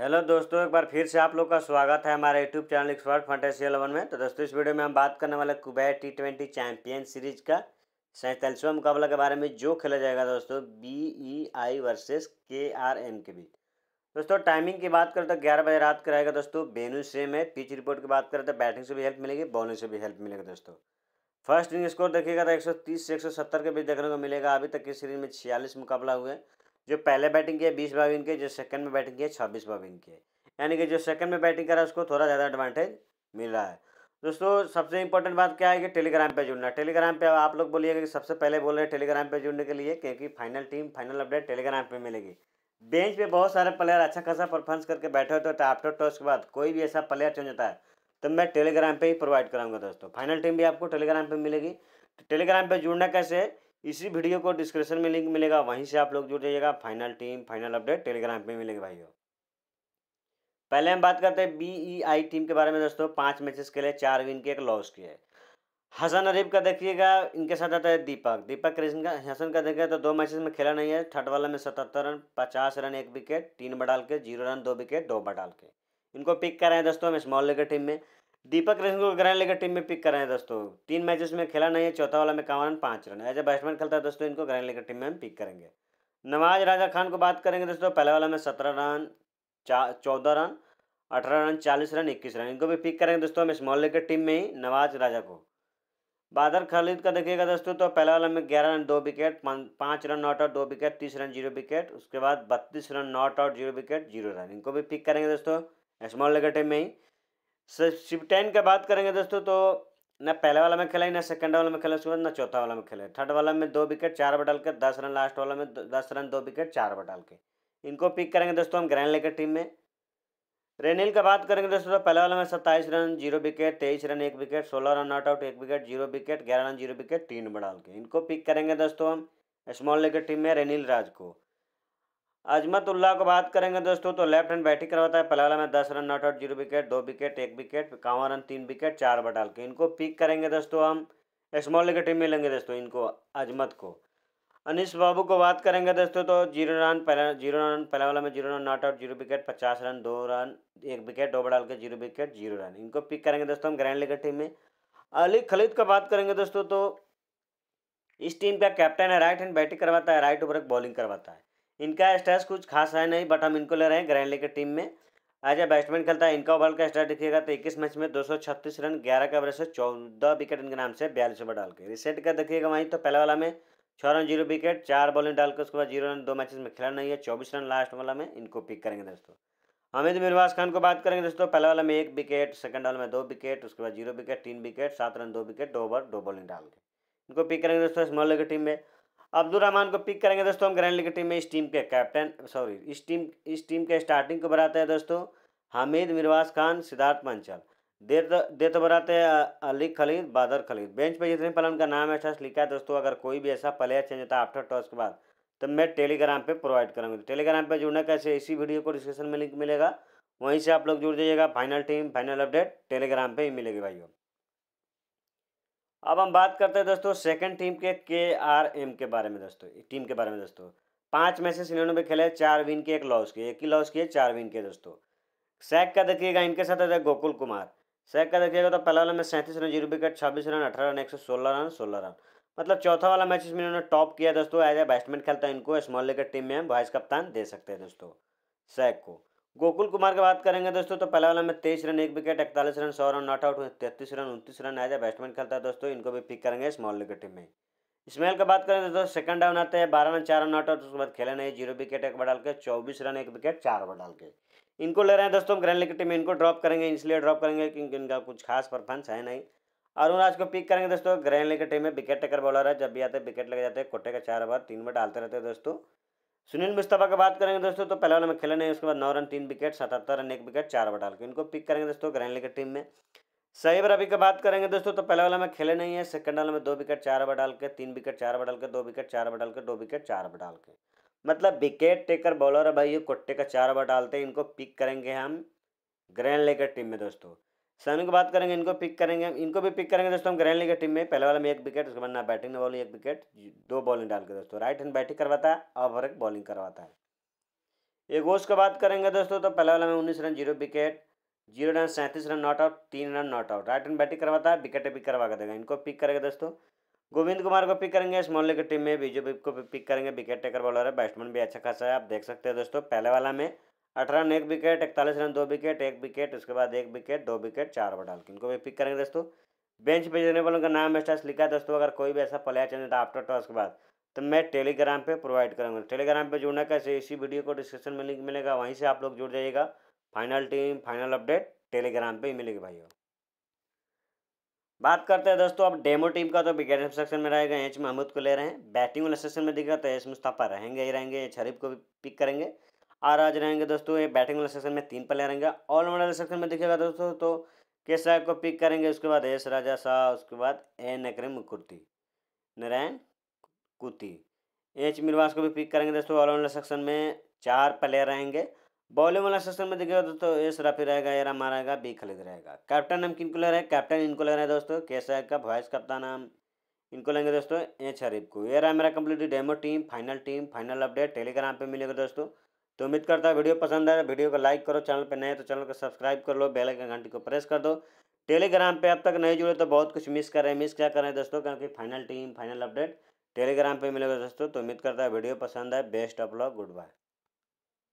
hello दोस्तों एक बार फिर से आप लोग का स्वागत है हमारे YouTube channel expert fantasy eleven में तो दोस्तों इस वीडियो में हम बात करने वाले कुबैर टी ट्वेंटी चैम्पियन सीरीज का सैंतालीसवा मुकाबला के बारे में जो खेला जाएगा दोस्तों B E I versus K R M के बीच दोस्तों टाइमिंग की बात करें तो ग्यारह बजे रात का रहेगा दोस्तों बेनू सेम है पिच रिपोर्ट की बात करें तो बैटिंग से भी हेल्प मिलेगी बॉलिंग से भी हेल्प मिलेगा दोस्तों फर्स्ट इनिंग स्कोर देखिएगा तो एक से एक के बीच देखने को मिलेगा अभी तक की सीरीज में छियालीस मुकाबला हुए जो पहले बैटिंग किया बीस बाई के जो सेकंड में बैटिंग किया छब्बीस बाई के यानी कि जो सेकंड में बैटिंग करा उसको थोड़ा ज़्यादा एडवांटेज मिल रहा है दोस्तों सबसे इंपॉर्टेंट बात क्या है कि टेलीग्राम पे जुड़ना टेलीग्राम पे आप लोग बोलिएगा कि सबसे पहले बोल रहे हैं टेलीग्राम पे जुड़ने के लिए क्योंकि final team final update Telegram पे मिलेगी बेंच पे बहुत सारे प्लेयर अच्छा खासा परफॉर्मेंस करके बैठे होते हैं आफ्टर तो टॉस के बाद कोई भी ऐसा प्लेयर चुन जाता है तो मैं टेलीग्राम पे ही प्रोवाइड कराऊंगा दोस्तों फाइनल टीम भी आपको टेलीग्राम पे मिलेगी तो टेलीग्राम पे जुड़ना कैसे इसी वीडियो को डिस्क्रिप्शन में लिंक मिलेगा वहीं से आप लोग जुड़ जाइएगा final team final update Telegram पे मिलेंगे भाइयों पहले हम बात करते हैं बीईआई टीम e के बारे में दोस्तों पाँच मैचेस के लिए चार विन के एक लॉस की है हसन अरीब का देखिएगा इनके साथ आता है दीपक दीपक कृष्ण का हसन का देखिएगा तो दो मैचेस में खेला नहीं है थर्ड वाला में सतहत्तर रन पचास रन एक विकेट तीन बडाल के जीरो रन दो विकेट दो बडाल के इनको पिक कर रहे हैं दोस्तों हम स्मॉल लेकर टीम में दीपक कृष्ण को ग्रहण लेकर टीम में पिक कर रहे हैं दोस्तों तीन मैचेस में खेला नहीं है चौथा वाला में कावन पाँच रन एज ए बैट्समैन खेलता है दोस्तों इनको ग्रहण लेकर टीम में हम पिक करेंगे नवाज राजा खान को बात करेंगे दोस्तों पहले वाला में सत्रह रन चौदह रन अठारह रन चालीस रन इक्कीस रन इनको भी पिक करेंगे दोस्तों हम स्मॉल लेकर टीम में ही नवाज राजा को बादर खालिद का देखिएगा दोस्तों तो पहला वाला में ग्यारह रन दो विकेट पाँच रन नॉट आउट दो विकेट तीस रन जीरो विकेट उसके बाद बत्तीस run not out zero wicket zero run इनको भी पिक करेंगे दोस्तों स्मॉल लेकर टीम में ही सिपटेन का बात करेंगे दोस्तों तो ना पहले वाला में खेला ना सेकंड वाला में खेला उसके बाद ना चौथा वाला में खेले थर्ड वाला में दो विकेट चार बटाल के दस रन लास्ट वाला में दस रन दो विकेट चार बटाल के इनको पिक करेंगे दोस्तों हम ग्रैंड लेकर टीम में रेनिल का बात करेंगे दोस्तों तो पहले वाला में सत्ताईस रन जीरो विकेट तेईस रन एक विकेट सोलह रन नॉट आउट एक विकेट जीरो विकेट ग्यारह रन जीरो विकेट तीन डाल के इनको पिक करेंगे दोस्तों हम स्मॉल लेकर टीम में रेनिल राज को अजमतुल्ला को बात करेंगे दोस्तों तो लेफ्ट हैंड बैटिंग करवाता है पहला वाला में दस run not out zero wicket दो विकेट एक विकेट इक्यावन रन तीन विकेट चार बटाल के इनको पिक करेंगे दोस्तों हम स्मॉल लीग टीम में लेंगे दोस्तों इनको अजमत को अनिश बाबू को बात करेंगे दोस्तों तो जीरो रन पहला जीरो रन पहला वाला में zero run not out zero wicket पचास रन दो रन एक विकेट दो डाल के जीरो विकेट जीरो रन इनको पिक करेंगे दोस्तों हम ग्रैंड लीग टीम में अली खलीद का बात करेंगे दोस्तों तो इस टीम का कैप्टन है राइट हैंड बैटिंग करवाता है राइट ओवर बॉलिंग करवाता है इनका स्टेटस कुछ खास है नहीं बट हम इनको ले रहे हैं ग्रैंड लीग की टीम में आज ए बैट्समैन खेलता है इनका ओवर का स्टार देखिएगा तो इक्कीस मैच में 236 रन 11 का ओवर से 14 विकेट इनके नाम से बयालीस ओवर डाल के रिसेट का देखिएगा वहीं तो पहले वाला में छः रन जीरो विकेट चार बॉलिंग डालकर उसके बाद जीरो रन दो मैचेस में खेला नहीं है चौबीस रन लास्ट वाला में इनको पिक करेंगे दोस्तों हमिद मिर्वास खान को बात करेंगे दोस्तों पहले वाला में एक विकेट सेकंड वाला में दो विकेट उसके बाद जीरो विकेट तीन विकेट सात रन दो विकेट दो ओवर दो बॉलिंग डाल के इनको पिक करेंगे दोस्तों स्मॉल की टीम में अब्दुल रहमान को पिक करेंगे दोस्तों हम ग्रैंड लीग टीम में इस टीम के कैप्टन सॉरी इस टीम इस टीम के स्टार्टिंग को बनाते हैं दोस्तों हामिद मिरवाज खान सिद्धार्थ मंचल देर तो दे तो बनाते हैं अली खलीद बादर खलीद बेंच पर जितने पहले उनका नाम है अच्छा लिखा है दोस्तों अगर कोई भी ऐसा प्लेयर चेंज होता है आफ्टर टॉस के बाद तो मैं टेलीग्राम पर प्रोवाइड करूँगा टेलीग्राम पर जुड़ने का ऐसे इसी वीडियो को डिस्क्रिप्शन में लिंक मिलेगा वहीं से आप लोग जुड़ जाइएगा final team final update Telegram पर ही मिलेगी भाइयों अब हम बात करते हैं दोस्तों सेकंड टीम के के आर एम के बारे में दोस्तों टीम के बारे में दोस्तों पांच मैचेस इन्होंने भी खेले चार विन के एक लॉस किए एक ही लॉस किए चार विन के दोस्तों सैक का देखिएगा इनके साथ है गोकुल कुमार सैक का देखिएगा तो पहला वाला में सैंतीस रन जीरो विकेट छब्बीस रन अठारह रन एक सौ सोलह रन सोलह रन मतलब चौथा वाला मैच में इन्होंने टॉप किया दोस्तों एज ए बैट्समैन खेलता है इनको स्मॉल लेकर टीम में हम वाइस कप्तान दे सकते हैं दोस्तों सैक को गोकुल कुमार की बात करेंगे दोस्तों तो पहला वाला में तेईस रन एक विकेट इकतालीस रन सौ रन नॉट आउट तैतीस रन उनतीस रन एज ए बैट्समैन खेलता है दोस्तों इनको भी पिक करेंगे स्मॉल लीग टीम में स्मेल का बात करें दोस्तों सेकंड डाउन आते हैं बारह रन चार रन नॉट आउट उसके बाद खेले नहीं जीरो विकेट एक बार डाल के चौबीस रन एक विकेट चार ओवर डाल के इनको ले रहे हैं दोस्तों ग्रैंड लीग टीम में इनको ड्रॉप करेंगे इसलिए ड्रॉप करेंगे क्योंकि इनका कुछ खास परफॉर्मेंस है नहीं अरुण राज को पिक करेंगे दोस्तों ग्रैंड लीग टीम में विकेट टेकर बॉलर है जब भी आते विकेट लगे जाते हैं कोटे का चार ओवर तीन बार डालते रहते हैं दोस्तों सुनील मुश्ताफा की बात करेंगे दोस्तों तो पहले वाले में खेले नहीं उसके बाद नौ रन तीन विकेट सतहत्तर रन एक विकेट चार बटाल के इनको पिक करेंगे दोस्तों ग्रैंड लीग टीम में सईब रवि की बात करेंगे दोस्तों तो पहले वाला में खेले नहीं है सेकंड वाला में दो विकेट चार बटाल डाल के तीन विकेट चार बटाल डाल के दो विकेट चार बटाल के दो विकेट चार बटाल डाल के मतलब विकेट टेकर बॉलर है भाई ये कोट्टे का चार बटालते डालते हैं इनको पिक करेंगे हम ग्रैंड लेकर टीम में दोस्तों सैमी की बात करेंगे इनको पिक करेंगे इनको भी पिक करेंगे दोस्तों हम ग्रैंड लीग टीम में पहले वाले में एक विकेट उसके बाद ना बैटिंग ना बॉलिंग एक विकेट दो बॉलिंग डाल के दोस्तों राइट हैंड बैटिंग करवाता है और एक बॉलिंग करवाता है ये घोष का बात करेंगे दोस्तों तो पहले वाला में उन्नीस run zero wicket zero run सैंतीस रन नॉट आउट तीन run not out right hand batting करवाता है विकेट पिक करवा देगा इनको पिक करेगा दोस्तों गोविंद कुमार को पिक करेंगे स्मॉल लीग की टीम में बीजू को पिक करेंगे विकेट टेकर बॉलर है बैट्समैन भी अच्छा खासा है आप देख सकते हैं दोस्तों पहले वाला में अठारह रन एक विकेट इकतालीस रन दो विकेट एक विकेट उसके बाद एक विकेट दो विकेट चार ओवर डाल के इनको भी पिक करेंगे दोस्तों बेंच पे देने वालों का नाम स्टार्स लिखा है दोस्तों अगर कोई भी ऐसा प्लेयर चाहिए था आफ्टर टॉस के बाद तो मैं टेलीग्राम पे प्रोवाइड करूँगा टेलीग्राम पे जुड़ने का इसी वीडियो को डिस्क्रिप्शन में लिंक मिलेगा वहीं से आप लोग जुड़ जाइएगा final team final update Telegram पे ही मिलेगी भाई बात करते हैं दोस्तों अब डेमो टीम का तो विकेट सेक्शन में रहेगा एच महमूद को ले रहे हैं बैटिंग वाले सेक्शन में दिखेगा तो एच मुस्तफ़ा रहेंगे ही रहेंगे एच हरीफ को भी पिक करेंगे आर आज रहेंगे दोस्तों ये बैटिंग वाले सेक्शन में तीन प्लेयर रहेंगे ऑलराउंडर वाले सेक्शन में दिखेगा दोस्तों तो राय को पिक करेंगे उसके बाद एस राजा शाह उसके बाद ए अक्रम कुर्ती नारायण कुती एच मिलवास को भी पिक करेंगे दोस्तों ऑलराउंडर सेक्शन में चार प्लेयर रहेंगे बॉलिंग वाला सेक्शन में दिखेगा दोस्तों एस रफी रहेगा ए रामा रहेगा बी खलीद रहेगा कैप्टन नाम किनको ले रहे हैं कैप्टन इनको ले रहे हैं दोस्तों के साहब का वाइस कप्तान नाम इनको लेंगे दोस्तों एच हरीफ को ये रहा मेरा complete demo team final team final update Telegram पर मिलेगा दोस्तों तो उम्मीद करता है वीडियो पसंद आए वीडियो को लाइक करो चैनल पर नए तो चैनल को सब्सक्राइब कर लो बेल के घंटी को प्रेस कर दो टेलीग्राम पे अब तक नहीं जुड़े तो बहुत कुछ मिस कर रहे हैं मिस क्या कर रहे हैं दोस्तों क्योंकि final team final update Telegram पे मिलेगा दोस्तों तो उम्मीद करता है वीडियो पसंद आए best of luck good bye